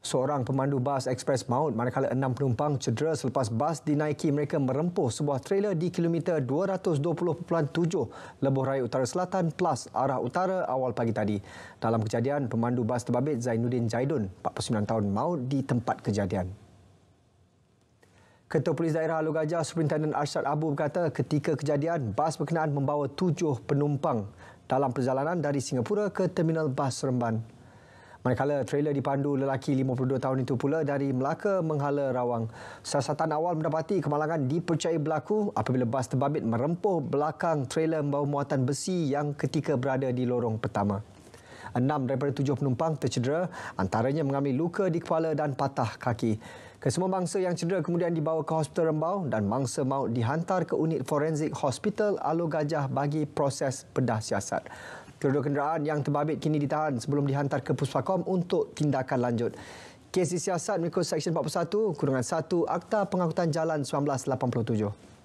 Seorang pemandu bas ekspres maut manakala enam penumpang cedera selepas bas dinaiki mereka merempuh sebuah trailer di kilometer 220.7 Lebuh Raya Utara Selatan plus arah utara awal pagi tadi. Dalam kejadian, pemandu bas terbabit Zainuddin Jaidun, 49 tahun maut di tempat kejadian. Ketua Polis Daerah Alu Gajah, Superintendent Arshad Abu berkata ketika kejadian, bas berkenaan membawa tujuh penumpang dalam perjalanan dari Singapura ke Terminal Bas Seremban. Manakala trailer dipandu lelaki 52 tahun itu pula dari Melaka menghala rawang. Siasatan awal mendapati kemalangan dipercayai berlaku apabila bas terbabit merempuh belakang trailer membawa muatan besi yang ketika berada di lorong pertama. Enam daripada tujuh penumpang tercedera antaranya mengalami luka di kepala dan patah kaki. Kesemua mangsa yang cedera kemudian dibawa ke hospital Rembau dan mangsa maut dihantar ke unit forensik hospital Alu Gajah bagi proses bedah siasat. Kedua kenderaan yang terbabit kini ditahan sebelum dihantar ke Puspakom untuk tindakan lanjut. Kes disiasat mengikut Seksyen 41, Kurungan 1, Akta Pengangkutan Jalan 1987.